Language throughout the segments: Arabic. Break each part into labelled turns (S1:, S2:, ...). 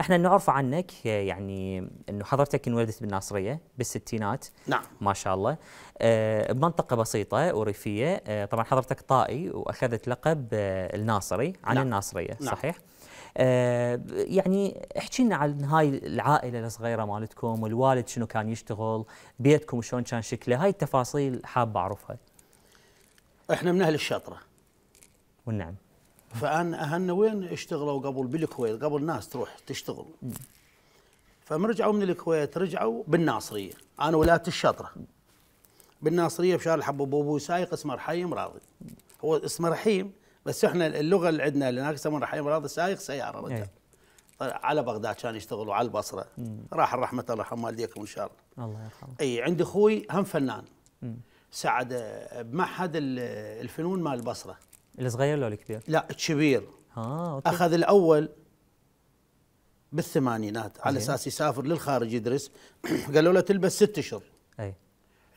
S1: احنا نعرف عنك يعني انه حضرتك انولدت بالناصريه بالستينات نعم ما شاء الله آه، بمنطقه بسيطه وريفيه آه، طبعا حضرتك طائي واخذت لقب آه، الناصري عن نعم. الناصريه نعم. صحيح؟ آه يعني احكي لنا عن هاي العائله الصغيره مالتكم والوالد شنو كان يشتغل بيتكم شلون كان شكله هاي التفاصيل حاب اعرفها احنا من اهل الشاطره
S2: والنعم فان أهلنا وين اشتغلوا قبل بالكويت قبل ناس تروح تشتغل فما رجعوا من الكويت رجعوا بالناصرية أنا ولاية الشطرة بالناصرية بشارع الحبوب أبو سايق اسمه رحيم راضي هو اسمه رحيم بس احنا اللغة اللي عندنا اللي هناك اسمه رحيم راضي سايق سيارة إيه. رجال طيب، على بغداد كان يشتغل وعلى البصرة راح رحمة الله يرحم والديكم إن شاء الله الله يرحمه أي عندي أخوي هم فنان سعد بمعهد الفنون مال البصرة
S1: الصغير ولا الكبير؟
S2: لا الكبير اه أوكي. اخذ الاول بالثمانينات على اساس يسافر للخارج يدرس قالوا له تلبس ست اشهر اي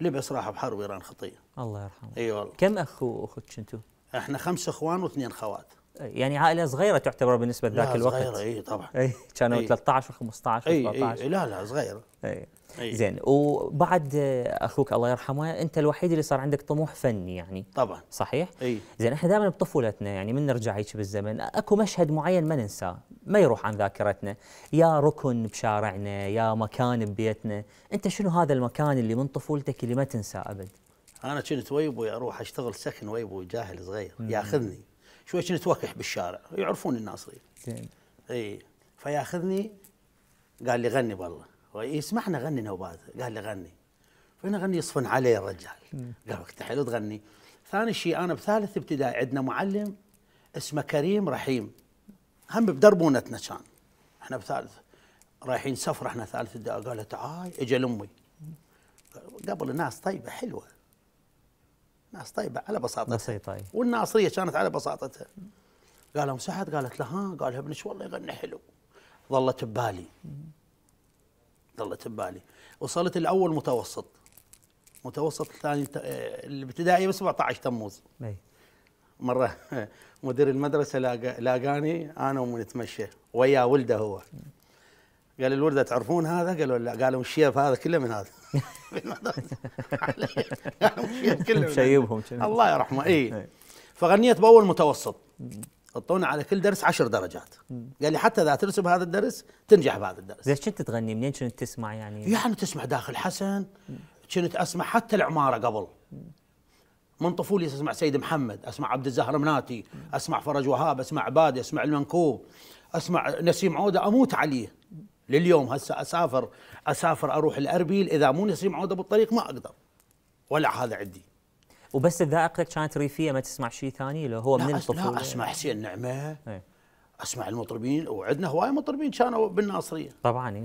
S2: لبس راح بحرب ايران خطيه الله يرحمه اي والله كم اخ واخت كنتوا؟ احنا خمس اخوان واثنين خوات يعني
S1: عائله صغيره تعتبر بالنسبه لذاك الوقت صغيره اي طبعا اي كانوا 13 و15 و17 اي لا لا صغيره اي أي. زين وبعد اخوك الله يرحمه انت الوحيد اللي صار عندك طموح فني يعني طبعا صحيح اي زين احنا دائما بطفولتنا يعني من نرجع هيك بالزمن اكو مشهد معين ما ننساه ما يروح عن ذاكرتنا يا ركن بشارعنا يا مكان ببيتنا انت شنو هذا المكان اللي من طفولتك اللي ما تنساه ابد
S2: انا كنت ويبو اروح اشتغل سكن ويبو جاهل صغير ياخذني شوي نتوكح بالشارع يعرفون الناصري زين اي فياخذني قال لي غني والله يسمعنا غني نوبات قال لي غني فانا غني يصفن علي الرجال قال وقت حلو تغني ثاني شيء انا بثالث ابتدائي عندنا معلم اسمه كريم رحيم هم بدربونتنا كان احنا بثالث رايحين سفره احنا ثالث ابتدائي قال تعال اجى لامي قبل الناس طيبه حلوه ناس طيبة على بساطتها بسيطة والناصرية كانت على بساطتها قال لهم سعد قالت له ها قال ابنش والله يغني حلو ظلت ببالي ظلت ببالي وصلت الأول متوسط متوسط الثاني آه، الابتدائي ب 17 تموز مرة مدير المدرسة لاقاني أنا ونتمشى ويا ولده هو قال الولده تعرفون هذا؟ قالوا لا قالوا الشيف هذا كله من هذا بالمدرسه شايبهم الله يرحمه اي إيه. فغنيت باول متوسط حطونا على كل درس عشر درجات قال لي حتى اذا ترسب هذا الدرس تنجح بهذا الدرس ليش كنت تغني منين كنت تسمع يعني يعني تسمع داخل حسن كنت اسمع حتى العماره قبل من طفولي اسمع سيد محمد اسمع عبد الزهر مناتي اسمع فرج وهاب اسمع عبادي اسمع المنكوب اسمع نسيم عوده اموت عليه لليوم هسه اسافر اسافر اروح الاربيل اذا مو نسيم عوده بالطريق ما اقدر ولا هذا عندي وبس الذائقه كانت ريفيه ما تسمع شيء ثاني لو هو من الطفوله لا اسمع حسين نعمه ايه. اسمع المطربين وعندنا هواي مطربين كانوا بالناصريه طبعا إيه.